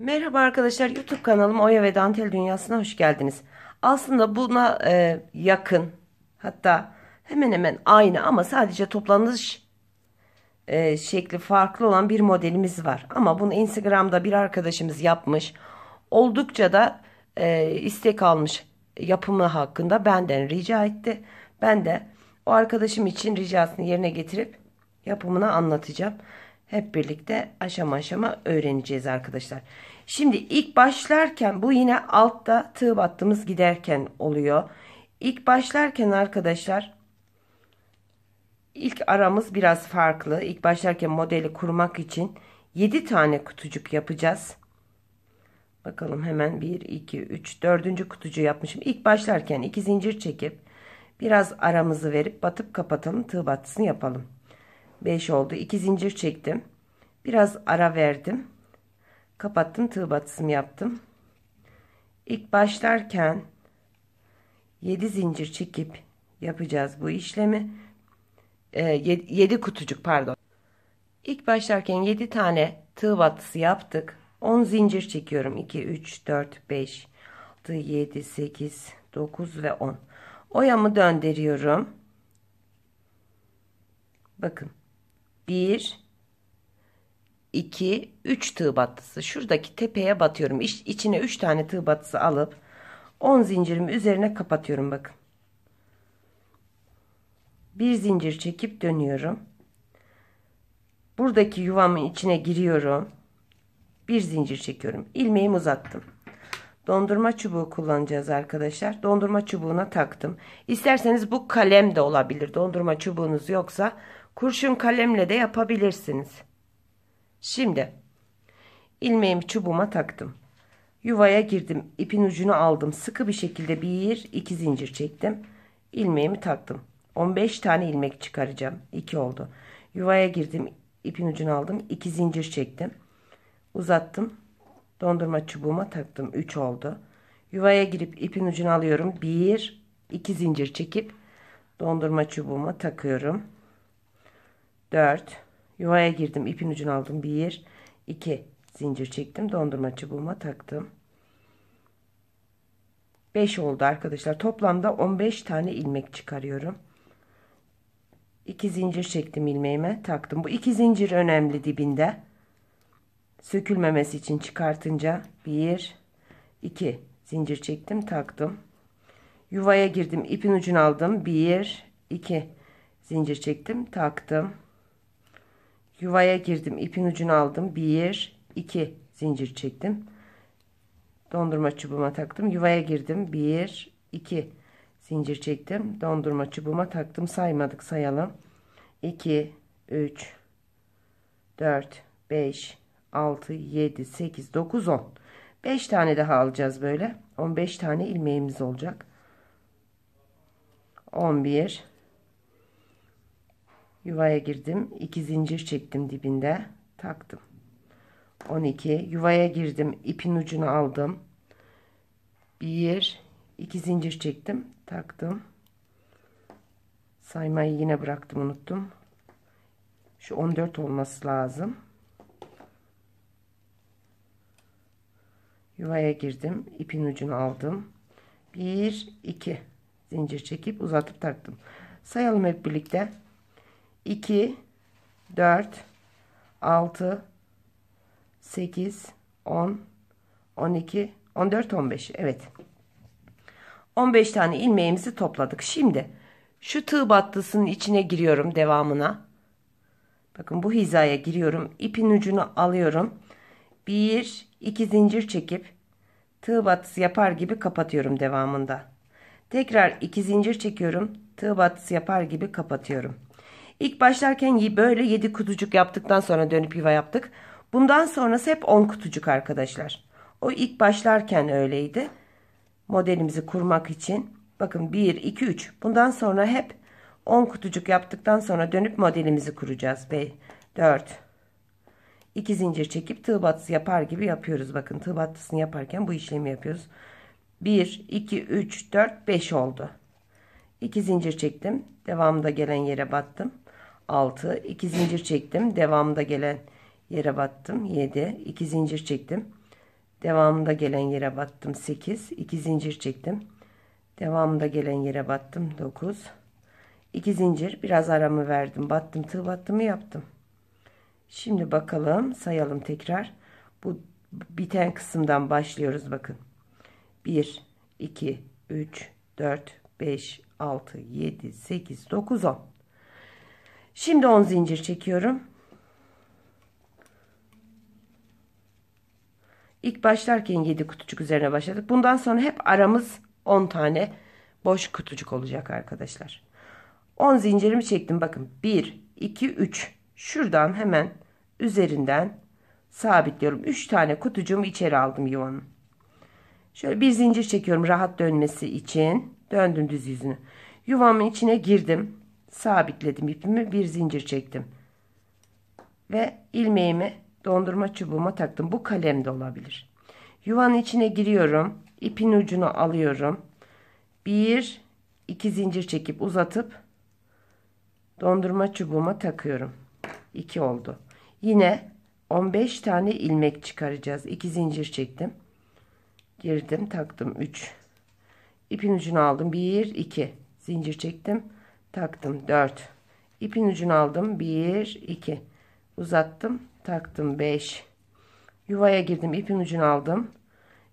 Merhaba arkadaşlar YouTube kanalım Oya ve Dantel Dünyası'na hoş geldiniz. Aslında buna e, yakın hatta hemen hemen aynı ama sadece toplanış e, şekli farklı olan bir modelimiz var. Ama bunu Instagram'da bir arkadaşımız yapmış. Oldukça da e, istek almış yapımı hakkında benden rica etti. Ben de o arkadaşım için ricasını yerine getirip yapımını anlatacağım. Hep birlikte aşama aşama öğreneceğiz arkadaşlar. Şimdi ilk başlarken bu yine altta tığ battığımız giderken oluyor. İlk başlarken arkadaşlar ilk aramız biraz farklı. İlk başlarken modeli kurmak için 7 tane kutucuk yapacağız. Bakalım hemen 1, 2, 3, 4. kutucuğu yapmışım. İlk başlarken 2 zincir çekip biraz aramızı verip batıp kapatalım. Tığ battısını yapalım. 5 oldu. 2 zincir çektim. Biraz ara verdim. Kapattım. Tığ batısım yaptım. İlk başlarken 7 zincir çekip yapacağız bu işlemi. 7 e, ee, kutucuk pardon. İlk başlarken 7 tane tığ batısı yaptık. 10 zincir çekiyorum. 2, 3, 4, 5, 6, 7, 8, 9 ve 10. Oyamı döndürüyorum. Bakın. 1 2 3 tığ battısı. Şuradaki tepeye batıyorum. İç, içine 3 tane tığ battısı alıp 10 zincirimi üzerine kapatıyorum bakın. Bir zincir çekip dönüyorum. Buradaki yuvamın içine giriyorum. Bir zincir çekiyorum. İlmeğimi uzattım. Dondurma çubuğu kullanacağız arkadaşlar. Dondurma çubuğuna taktım. İsterseniz bu kalem de olabilir. Dondurma çubuğunuz yoksa Kurşun kalemle de yapabilirsiniz. Şimdi ilmeğimi çubuğuma taktım. Yuvaya girdim. İpin ucunu aldım. Sıkı bir şekilde bir iki zincir çektim. İlmeğimi taktım. 15 tane ilmek çıkaracağım. 2 oldu. Yuvaya girdim. İpin ucunu aldım. 2 zincir çektim. Uzattım. Dondurma çubuğuma taktım. 3 oldu. Yuvaya girip ipin ucunu alıyorum. 1 2 zincir çekip dondurma çubuğuma takıyorum. 4 yuvaya girdim ipin ucunu aldım 1 2 zincir çektim dondurma çubuğuma taktım 5 oldu arkadaşlar toplamda 15 tane ilmek çıkarıyorum 2 zincir çektim ilmeğime taktım bu 2 zincir önemli dibinde sökülmemesi için çıkartınca 1 2 zincir çektim taktım yuvaya girdim ipin ucunu aldım 1 2 zincir çektim taktım yuvaya girdim ipin ucunu aldım 1 2 zincir çektim dondurma çubuğuma taktım yuvaya girdim 1 2 zincir çektim dondurma çubuğuma taktım saymadık sayalım 2 3 4 5 6 7 8 9 10 5 tane daha alacağız böyle 15 tane ilmeğimiz olacak 11 Yuvaya girdim. iki zincir çektim dibinde. Taktım. 12. Yuvaya girdim. ipin ucunu aldım. 1 2 zincir çektim. Taktım. Saymayı yine bıraktım unuttum. Şu 14 olması lazım. Yuvaya girdim. ipin ucunu aldım. 1 2 zincir çekip uzatıp taktım. Sayalım hep birlikte. 2, 4, 6, 8, 10, 12, 14, 15. Evet. 15 tane ilmeğimizi topladık. Şimdi şu tığ battısının içine giriyorum devamına. Bakın bu hizaya giriyorum. ipin ucunu alıyorum. Bir, iki zincir çekip tığ battısı yapar gibi kapatıyorum devamında. Tekrar iki zincir çekiyorum. Tığ battısı yapar gibi kapatıyorum. İlk başlarken böyle 7 kutucuk yaptıktan sonra dönüp yuva yaptık. Bundan sonrası hep 10 kutucuk arkadaşlar. O ilk başlarken öyleydi. Modelimizi kurmak için. Bakın 1, 2, 3. Bundan sonra hep 10 kutucuk yaptıktan sonra dönüp modelimizi kuracağız. Ve 4. 2 zincir çekip tığ batısı yapar gibi yapıyoruz. Bakın tığ batısını yaparken bu işlemi yapıyoruz. 1, 2, 3, 4, 5 oldu. 2 zincir çektim. Devamında gelen yere battım. 6 2 zincir çektim devamında gelen yere battım 7 2 zincir çektim devamında gelen yere battım 8 2 zincir çektim devamında gelen yere battım 9 2 zincir biraz aramı verdim battım tığ battımı yaptım şimdi bakalım sayalım tekrar bu biten kısımdan başlıyoruz bakın 1 2 3 4 5 6 7 8 9 10 Şimdi 10 zincir çekiyorum. İlk başlarken 7 kutucuk üzerine başladık. Bundan sonra hep aramız 10 tane boş kutucuk olacak arkadaşlar. 10 zincirimi çektim. Bakın 1, 2, 3. Şuradan hemen üzerinden sabitliyorum. 3 tane kutucuğumu içeri aldım yuvanın. Şöyle bir zincir çekiyorum rahat dönmesi için. Döndüm düz yüzünü. Yuvamın içine girdim sabitledim ipimi bir zincir çektim ve ilmeğimi dondurma çubuğuma taktım bu kalem de olabilir yuvanın içine giriyorum ipin ucunu alıyorum bir iki zincir çekip uzatıp dondurma çubuğuma takıyorum 2 oldu yine 15 tane ilmek çıkaracağız 2 zincir çektim girdim taktım 3 ipin ucunu aldım 1 2 zincir çektim taktım 4 ipin ucunu aldım 1 2 uzattım taktım 5 yuvaya girdim ipin ucunu aldım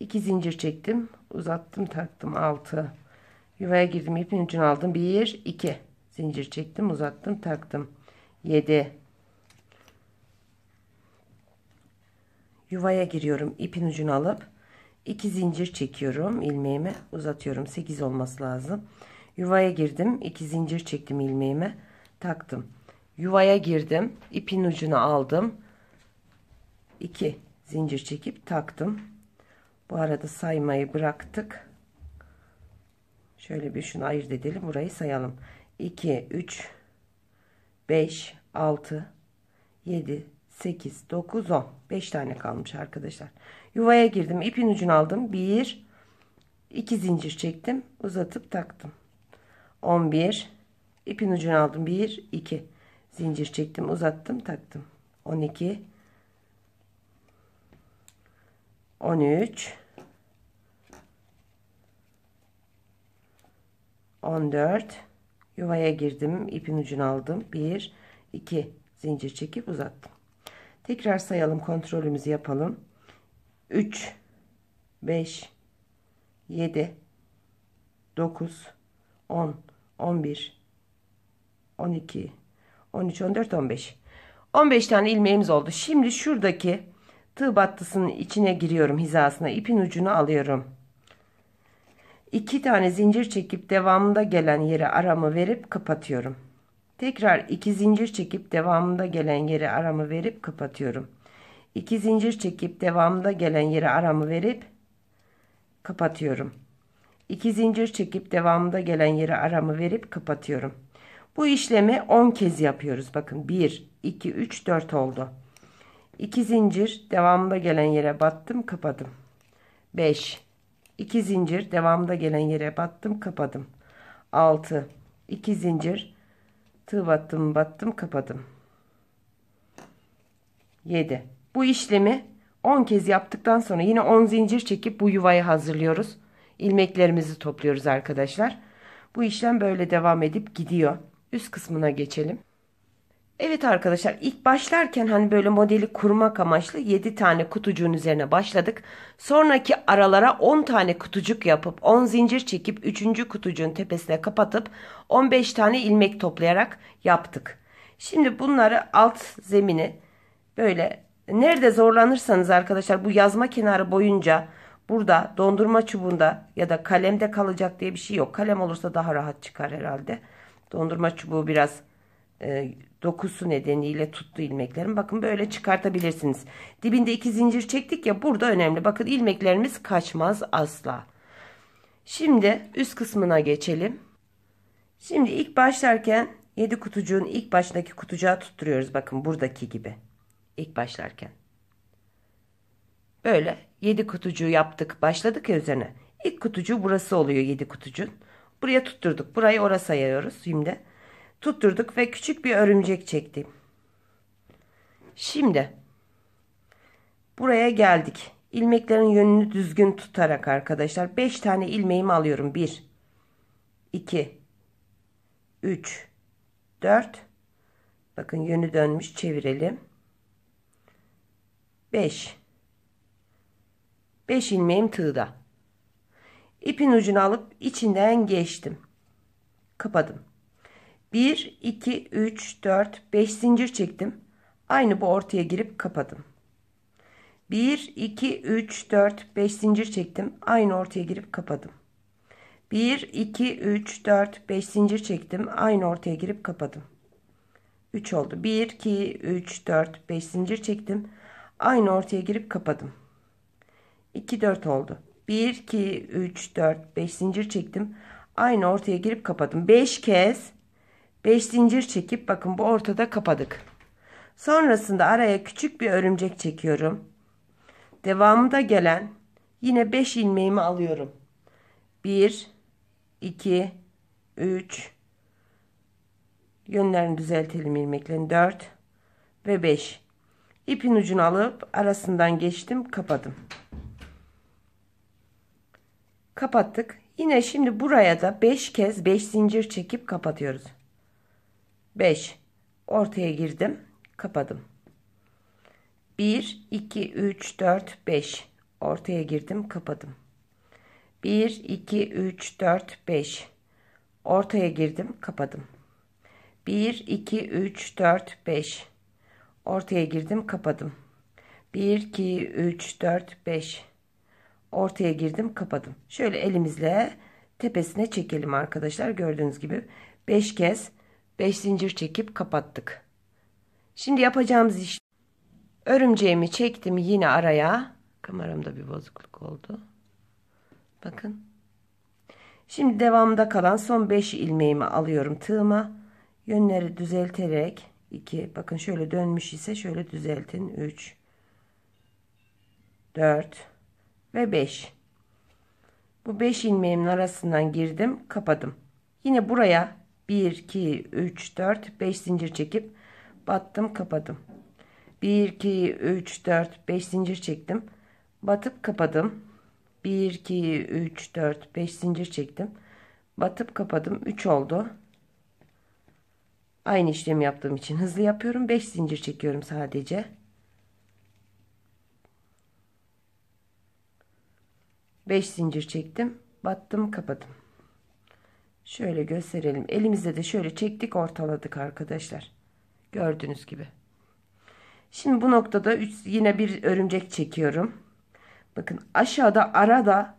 2 zincir çektim uzattım taktım 6 yuvaya girdim ipin ucunu aldım 1 2 zincir çektim uzattım taktım 7 yuvaya giriyorum ipin ucunu alıp 2 zincir çekiyorum ilmeğimi uzatıyorum 8 olması lazım Yuvaya girdim. iki zincir çektim ilmeğime. Taktım. Yuvaya girdim. ipin ucunu aldım. iki zincir çekip taktım. Bu arada saymayı bıraktık. Şöyle bir şunu ayırt edelim. Burayı sayalım. 2, 3, 5, 6, 7, 8, 9, 10. 5 tane kalmış arkadaşlar. Yuvaya girdim. ipin ucunu aldım. 1, 2 zincir çektim. Uzatıp taktım. 11 ipin ucunu aldım 1 2 zincir çektim uzattım taktım 12 13 14 yuvaya girdim ipin ucunu aldım 1 2 zincir çekip uzattım tekrar sayalım kontrolümüzü yapalım 3 5 7 9 10 11, 12, 13, 14, 15. 15 tane ilmeğimiz oldu. Şimdi şuradaki tığ battısının içine giriyorum hizasına. ipin ucunu alıyorum. 2 tane zincir çekip devamında gelen yere aramı verip kapatıyorum. Tekrar 2 zincir çekip devamında gelen yere aramı verip kapatıyorum. 2 zincir çekip devamında gelen yere aramı verip kapatıyorum. 2 zincir çekip devamında gelen yere aramı verip kapatıyorum. Bu işlemi 10 kez yapıyoruz. Bakın 1, 2, 3, 4 oldu. 2 zincir devamında gelen yere battım kapadım. 5, 2 zincir devamında gelen yere battım kapadım. 6, 2 zincir tığ battım battım kapadım. 7. Bu işlemi 10 kez yaptıktan sonra yine 10 zincir çekip bu yuvayı hazırlıyoruz ilmeklerimizi topluyoruz arkadaşlar. Bu işlem böyle devam edip gidiyor. Üst kısmına geçelim. Evet arkadaşlar ilk başlarken hani böyle modeli kurmak amaçlı 7 tane kutucuğun üzerine başladık. Sonraki aralara 10 tane kutucuk yapıp 10 zincir çekip 3. kutucuğun tepesine kapatıp 15 tane ilmek toplayarak yaptık. Şimdi bunları alt zemini böyle nerede zorlanırsanız arkadaşlar bu yazma kenarı boyunca Burada dondurma çubuğunda ya da kalemde kalacak diye bir şey yok. Kalem olursa daha rahat çıkar herhalde. Dondurma çubuğu biraz e, dokusu nedeniyle tuttu ilmeklerim. Bakın böyle çıkartabilirsiniz. Dibinde iki zincir çektik ya burada önemli. Bakın ilmeklerimiz kaçmaz asla. Şimdi üst kısmına geçelim. Şimdi ilk başlarken 7 kutucuğun ilk başındaki kutucuğa tutturuyoruz. Bakın buradaki gibi. İlk başlarken. Böyle yedi kutucuğu yaptık. Başladık ya üzerine. İlk kutucuğu burası oluyor yedi kutucuğun. Buraya tutturduk. Burayı orası sayıyoruz şimdi. Tutturduk ve küçük bir örümcek çektim. Şimdi buraya geldik. İlmeklerin yönünü düzgün tutarak arkadaşlar beş tane ilmeğimi alıyorum. Bir, iki, üç, dört. Bakın yönü dönmüş çevirelim. Beş. 5 ilmeğim tığda. İpin ucunu alıp içinden geçtim. Kapadım. 1, 2, 3, 4, 5 zincir çektim. Aynı bu ortaya girip kapadım. 1, 2, 3, 4, 5 zincir çektim. Aynı ortaya girip kapadım. 1, 2, 3, 4, 5 zincir çektim. Aynı ortaya girip kapadım. 3 oldu. 1, 2, 3, 4, 5 zincir çektim. Aynı ortaya girip kapadım. 2 4 oldu. 1 2 3 4 5 zincir çektim. Aynı ortaya girip kapadım. 5 kez 5 zincir çekip bakın bu ortada kapadık. Sonrasında araya küçük bir örümcek çekiyorum. Devamında gelen yine 5 ilmeğimi alıyorum. 1 2 3 yönlerini düzeltelim ilmeklerin 4 ve 5 İpin ucunu alıp arasından geçtim kapadım. Kapattık. Yine şimdi buraya da 5 kez 5 zincir çekip kapatıyoruz. 5. Ortaya girdim. Kapadım. 1, 2, 3, 4, 5. Ortaya girdim. Kapadım. 1, 2, 3, 4, 5. Ortaya girdim. Kapadım. 1, 2, 3, 4, 5. Ortaya girdim. Kapadım. 1, 2, 3, 4, 5 ortaya girdim kapadım. Şöyle elimizle tepesine çekelim arkadaşlar. Gördüğünüz gibi 5 kez 5 zincir çekip kapattık. Şimdi yapacağımız iş örümceğimi çektim yine araya. Kameramda bir bozukluk oldu. Bakın. Şimdi devamında kalan son 5 ilmeğimi alıyorum tığıma. Yönleri düzelterek 2 bakın şöyle dönmüş ise şöyle düzeltin 3 4 ve 5. Bu 5 ilmeğimin arasından girdim, kapadım. Yine buraya 1 2 3 4 5 zincir çekip battım, kapadım. 1 2 3 4 5 zincir çektim. Batıp kapadım. 1 2 3 4 5 zincir çektim. Batıp kapadım. 3 oldu. Aynı işlemi yaptığım için hızlı yapıyorum. 5 zincir çekiyorum sadece. 5 zincir çektim battım kapadım şöyle gösterelim elimizde de şöyle çektik ortaladık arkadaşlar gördüğünüz gibi şimdi bu noktada 3 yine bir örümcek çekiyorum bakın aşağıda arada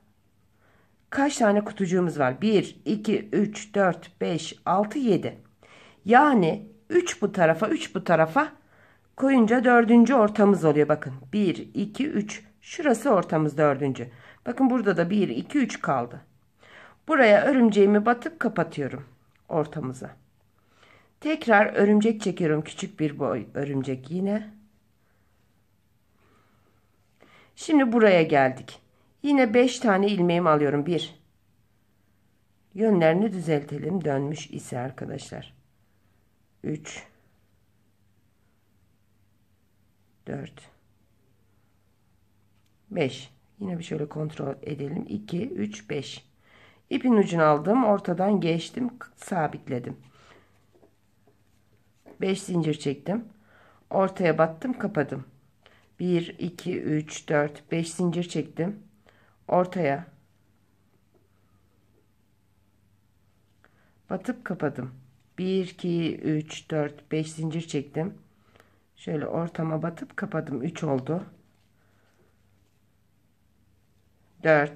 kaç tane kutucuğumuz var 1 2 3 4 5 6 7 yani 3 bu tarafa 3 bu tarafa koyunca dördüncü ortamız oluyor bakın 1 2 3 şurası ortamız dördüncü Bakın burada da 1, 2, 3 kaldı. Buraya örümceğimi batıp kapatıyorum ortamıza. Tekrar örümcek çekiyorum. Küçük bir boy örümcek yine. Şimdi buraya geldik. Yine 5 tane ilmeğimi alıyorum. 1. Yönlerini düzeltelim. Dönmüş ise arkadaşlar. 3 4 5 Yine bir şöyle kontrol edelim. 2, 3, 5. İpin ucunu aldım. Ortadan geçtim. Sabitledim. 5 zincir çektim. Ortaya battım. Kapadım. 1, 2, 3, 4, 5 zincir çektim. Ortaya. Batıp kapadım. 1, 2, 3, 4, 5 zincir çektim. Şöyle ortama batıp kapadım. 3 oldu. 4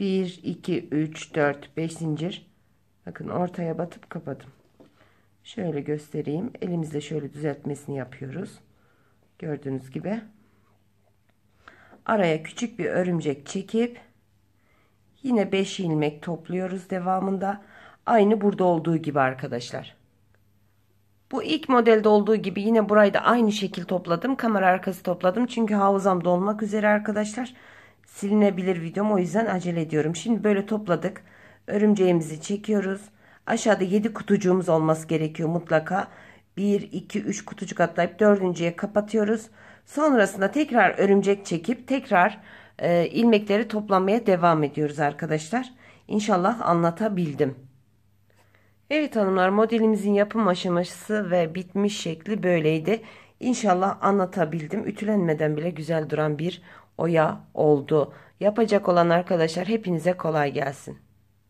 1 2 3 4 5 zincir bakın ortaya batıp kapadım şöyle göstereyim elimizle şöyle düzeltmesini yapıyoruz gördüğünüz gibi araya küçük bir örümcek çekip yine 5 ilmek topluyoruz devamında aynı burada olduğu gibi arkadaşlar bu ilk modelde olduğu gibi yine burayı da aynı şekil topladım kamera arkası topladım çünkü havuzam dolmak üzere arkadaşlar silinebilir videom o yüzden acele ediyorum. Şimdi böyle topladık. Örümceğimizi çekiyoruz. Aşağıda 7 kutucuğumuz olması gerekiyor mutlaka. 1, 2, 3 kutucuk atlayıp dördüncüye kapatıyoruz. Sonrasında tekrar örümcek çekip tekrar e, ilmekleri toplamaya devam ediyoruz arkadaşlar. İnşallah anlatabildim. Evet hanımlar modelimizin yapım aşaması ve bitmiş şekli böyleydi. İnşallah anlatabildim. Ütülenmeden bile güzel duran bir o ya oldu. Yapacak olan arkadaşlar hepinize kolay gelsin.